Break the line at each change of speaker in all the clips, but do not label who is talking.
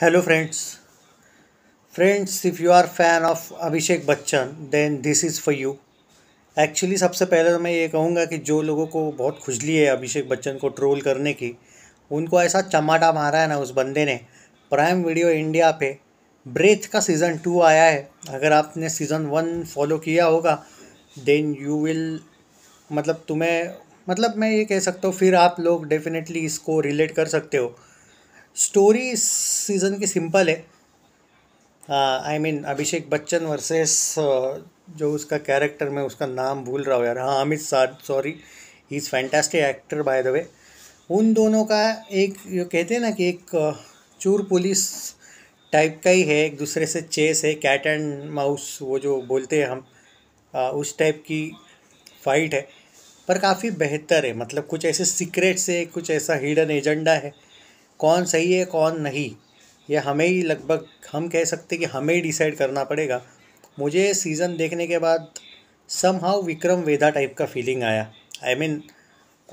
hello friends friends if you are fan of Abhishek Bachchan then this is for you actually सबसे पहले तो मैं ये कहूँगा कि जो लोगों को बहुत खुजली है अभिषेक बच्चन को ट्रोल करने की उनको ऐसा चमाटा मारा है ना उस बंदे ने प्राइम वीडियो इंडिया पे ब्रेथ का सीज़न टू आया है अगर आपने सीज़न वन फॉलो किया होगा देन यू विल मतलब तुम्हें मतलब मैं ये कह सकता हूँ फिर आप लोग डेफिनेटली इसको रिलेट कर सकते हो स्टोरी इस सीज़न की सिंपल है आई हाँ, mean Abhishek Bachchan versus uh, जो उसका कैरेक्टर में उसका नाम भूल रहा हूँ यार हाँ Amit Sadh sorry he is fantastic actor by the way उन दोनों का एक जो कहते हैं ना कि एक uh, चूर पुलिस टाइप का ही है एक दूसरे से चेस है कैट एंड माउस वो जो बोलते हैं हम आ, uh, उस टाइप की फाइट है पर काफ़ी बेहतर है मतलब कुछ ऐसे सीक्रेट्स है कुछ ऐसा हिडन एजेंडा है कौन सही है कौन नहीं ये हमें ही लगभग हम कह सकते कि हमें ही डिसाइड करना पड़ेगा मुझे सीज़न देखने के बाद somehow Vikram Vedha type का फीलिंग आया I mean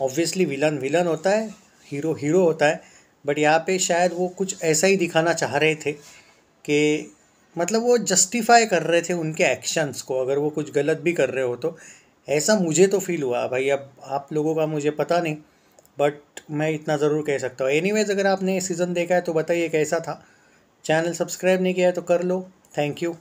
obviously villain villain होता है हीरो हीरो होता है बट यहाँ पे शायद वो कुछ ऐसा ही दिखाना चाह रहे थे कि मतलब वो जस्टिफाई कर रहे थे उनके एक्शंस को अगर वो कुछ गलत भी कर रहे हो तो ऐसा मुझे तो फील हुआ भाई अब आप लोगों का मुझे पता नहीं बट मैं इतना ज़रूर कह सकता हूँ एनी अगर आपने सीज़न देखा है तो बताइए कैसा था चैनल सब्सक्राइब नहीं किया है तो कर लो थैंक यू